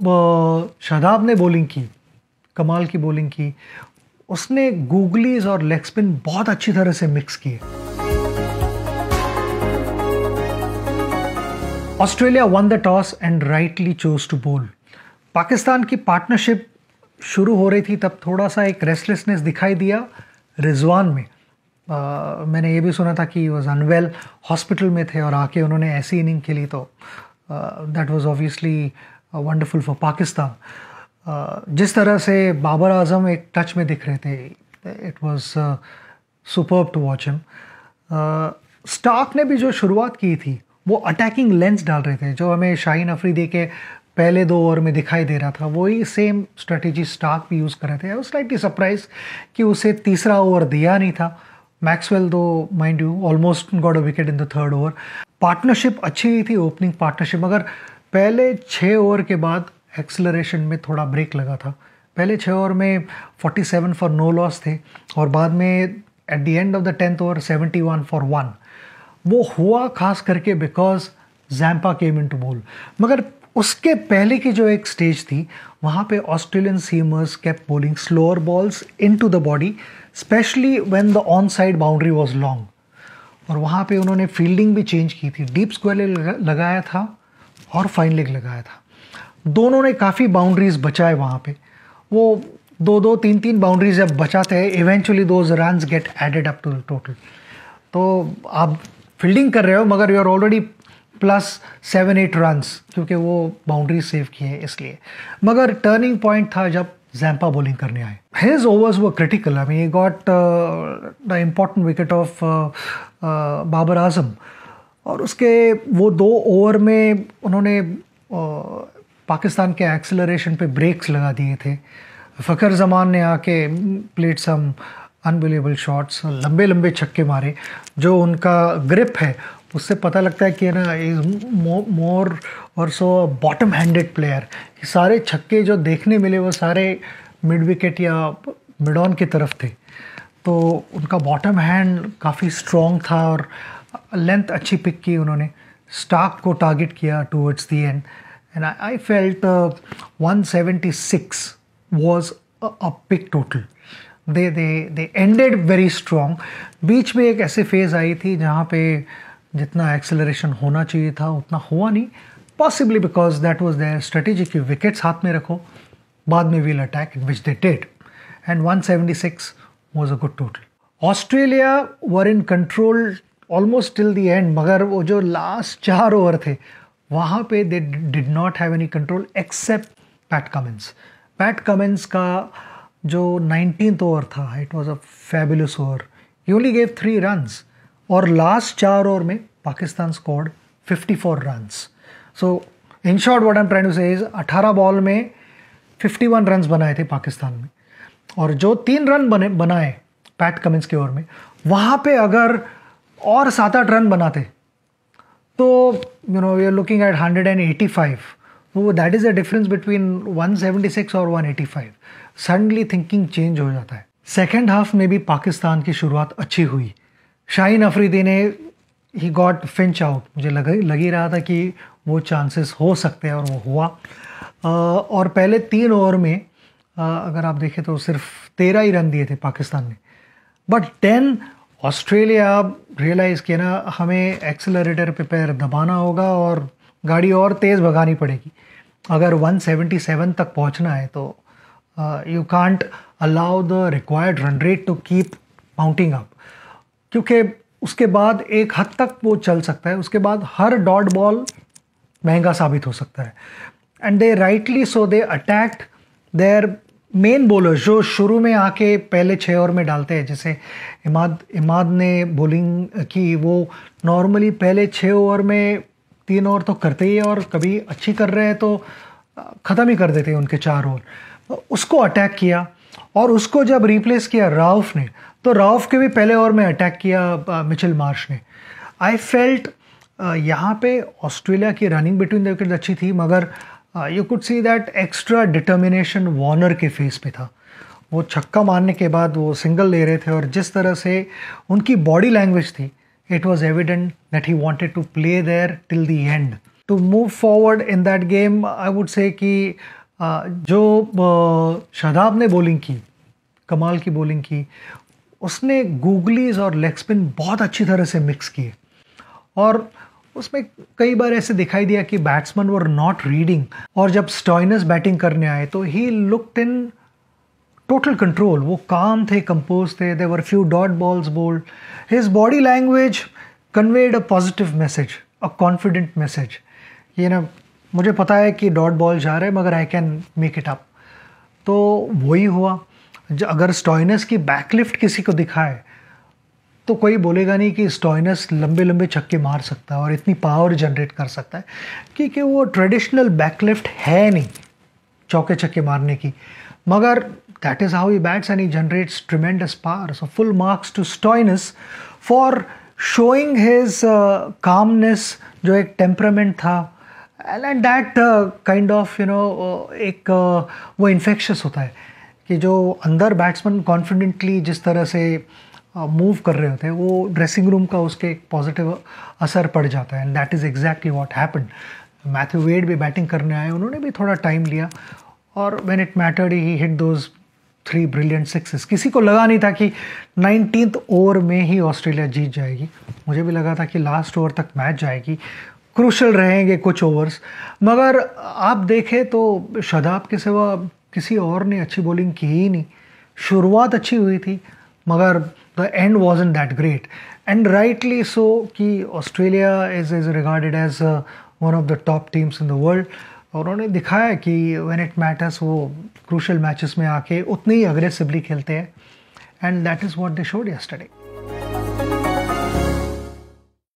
शादाब ने बॉलिंग की कमाल की बॉलिंग की उसने गूगलीज और लेग स्पिन बहुत अच्छी तरह से मिक्स किए Australia won the toss and rightly chose to bowl Pakistan की पार्टनरशिप शुरू हो रही थी तब थोड़ा सा एक रेस्टलेसनेस दिखाई दिया रिजवान में आ, मैंने ये भी सुना था कि वॉज अनवेल हॉस्पिटल में थे और आके उन्होंने ऐसी इनिंग खेली तो that was obviously wonderful for Pakistan जिस तरह से बाबर आजम एक टच में दिख रहे थे it was superb to watch him Starc ने भी जो शुरुआत की थी वो अटैकिंग लेंस डाल रहे थे जो हमें शाहीन अफरीदी के पहले दो ओवर में दिखाई दे रहा था वही सेम स्ट्रेटेजी स्टार्क भी यूज़ कर रहे थे आई वॉज लाइटली सरप्राइज कि उसे तीसरा ओवर दिया नहीं था Maxwell though mind you almost got a wicket in the third over partnership अच्छी थी ओपनिंग पार्टनरशिप मगर पहले छः ओवर के बाद एक्सलरेशन में थोड़ा ब्रेक लगा था पहले छः ओवर में 47 फॉर नो लॉस थे और बाद में at the end of the tenth over 71 for one वो हुआ खास करके because Zampa came in to bowl मगर उसके पहले की जो एक स्टेज थी वहाँ पे Australian seamers kept bowling slower balls into the body especially when the on side boundary was long और वहाँ पे उन्होंने फील्डिंग भी चेंज की थी डीप स्क्वायर लगाया था और फाइन लेग लगाया था दोनों ने काफ़ी बाउंड्रीज़ बचाए वहाँ पे वो दो दो तीन तीन बाउंड्रीज जब बचाते हैं eventually those runs get added up to total तो आप फील्डिंग कर रहे हो मगर you are already plus seven eight runs क्योंकि वो बाउंड्री सेव किए हैं इसलिए मगर टर्निंग पॉइंट था जब जैम्पा बॉलिंग करने आए हिज ओवर्स वो critical I mean got the important wicket of Babar Azam और उसके वो दो ओवर में उन्होंने पाकिस्तान के एक्सलरेशन पे ब्रेक्स लगा दिए थे फ़खर जमान ने आके प्लेट सम अनबिलेबल शॉट्स लंबे लंबे छक्के मारे जो उनका ग्रिप है उससे पता लगता है कि ना इज मोर और सो बॉटम हैंडेड प्लेयर सारे छक्के जो देखने मिले वो सारे मिड विकेट या मिड ऑन की तरफ थे तो उनका बॉटम हैंड काफ़ी स्ट्रॉन्ग था और लेंथ अच्छी पिक की उन्होंने स्टॉक को टारगेट किया towards the end and I felt one seventy six was a big total they they they ended very strong बीच में एक ऐसे फेज़ आई थी जहाँ पे जितना एक्सेलरेशन होना चाहिए था उतना हुआ नहीं possibly because that was their strategy कि विकेट्स हाथ में रखो बाद में will attack in which they ted and one six was a good total Australia were in control almost till the end मगर वो जो लास्ट चार ओवर थे वहाँ पे they did not have any control except Pat Cummins Pat Cummins का जो nineteen over था it was a fabulous over he only gave three runs और लास्ट चार ओवर में Pakistan scored 54 runs so in short what I am trying is ball में 51 run बनाए थे पाकिस्तान में और जो तीन रन बने बनाए पैट कमिंस के ओवर में वहाँ पे अगर और सात आठ रन बनाते तो you know we are looking at hundred and eighty five वो that is the difference between one seventy six और one eighty five suddenly thinking change हो जाता है सेकेंड हाफ में भी पाकिस्तान की शुरुआत अच्छी हुई शाहीन अफरीदी ने ही गॉट फिंच आउट मुझे लग लग ही रहा था कि वो चांसेस हो सकते हैं और वो हुआ आ, और पहले तीन ओवर में आ, अगर आप देखें तो सिर्फ तेरह ही रन दिए थे पाकिस्तान ने बट टेन ऑस्ट्रेलिया आप रियलाइज़ किया ना हमें एक्सेलरेटर पे पैर दबाना होगा और गाड़ी और तेज़ भगानी पड़ेगी अगर 177 तक पहुंचना है तो you can't allow the required run rate to keep mounting up क्योंकि उसके बाद एक हद तक वो चल सकता है उसके बाद हर डॉट बॉल महंगा साबित हो सकता है and they rightly so they attacked their main bowler जो शुरू में आके पहले छः ओवर में डालते हैं जैसे इमाद इमाद ने बॉलिंग की वो नॉर्मली पहले छः ओवर में तीन ओवर तो करते ही है और कभी अच्छी कर रहे हैं तो ख़त्म ही कर देते हैं उनके चार ओवर उसको अटैक किया और उसको जब रिप्लेस किया राउफ ने तो राउफ के भी पहले ओवर में अटैक किया मिचिल मार्श ने आई फेल्ट यहाँ पे ऑस्ट्रेलिया की रनिंग बिटवीन द विकेट अच्छी थी मगर you could see that extra determination Warner के फेस पे था वो छक्का मारने के बाद वो सिंगल ले रहे थे और जिस तरह से उनकी बॉडी लैंग्वेज थी it was evident that he wanted to play there till the end to move forward in that game I would say कि जो शादाब ने बॉलिंग की कमाल की बॉलिंग की उसने गूगलीज और लेग स्पिन बहुत अच्छी तरह से मिक्स किए और उसमें कई बार ऐसे दिखाई दिया कि बैट्समैन वर नॉट रीडिंग और जब स्टॉइनस बैटिंग करने आए तो ही लुकड इन टोटल कंट्रोल वो काम थे कंपोज थे they were few dot balls bowled his body language conveyed a positive message a confident message ये ना मुझे पता है कि डॉट बॉल जा रहे हैं मगर I can make it up तो वही हुआ अगर स्टॉइनस की बैकलिफ्ट किसी को दिखाए तो कोई बोलेगा नहीं कि स्टॉइनस लंबे लंबे छक्के मार सकता है और इतनी पावर जनरेट कर सकता है क्योंकि वो ट्रेडिशनल बैकलिफ्ट है नहीं चौके छक्के मारने की मगर that is how he bats and he generates tremendous power so full marks to Stoinis for showing his calmness जो एक टेम्परामेंट था and that kind of you know एक uh, वो इन्फेक्शस होता है कि जो अंदर बैट्समैन कॉन्फिडेंटली जिस तरह से uh, मूव कर रहे होते हैं वो ड्रेसिंग रूम का उसके एक पॉजिटिव असर पड़ जाता है and that is exactly what happen Matthew Wade भी बैटिंग करने आए उन्होंने भी थोड़ा टाइम लिया और when it mattered he hit those three brilliant sixes किसी को लगा नहीं था कि नाइनटीन ओवर में ही ऑस्ट्रेलिया जीत जाएगी मुझे भी लगा था कि लास्ट ओवर तक मैच जाएगी क्रूशल रहेंगे कुछ ओवर्स मगर आप देखें तो शदाब के सिवा किसी और ने अच्छी बॉलिंग की ही नहीं शुरुआत अच्छी हुई थी मगर the end wasn't that great and rightly so ki Australia is, regarded as uh, one of the top teams in the world उन्होंने दिखाया कि when it matters वो crucial matches में आके उतने ही aggressively खेलते हैं and that is what they showed yesterday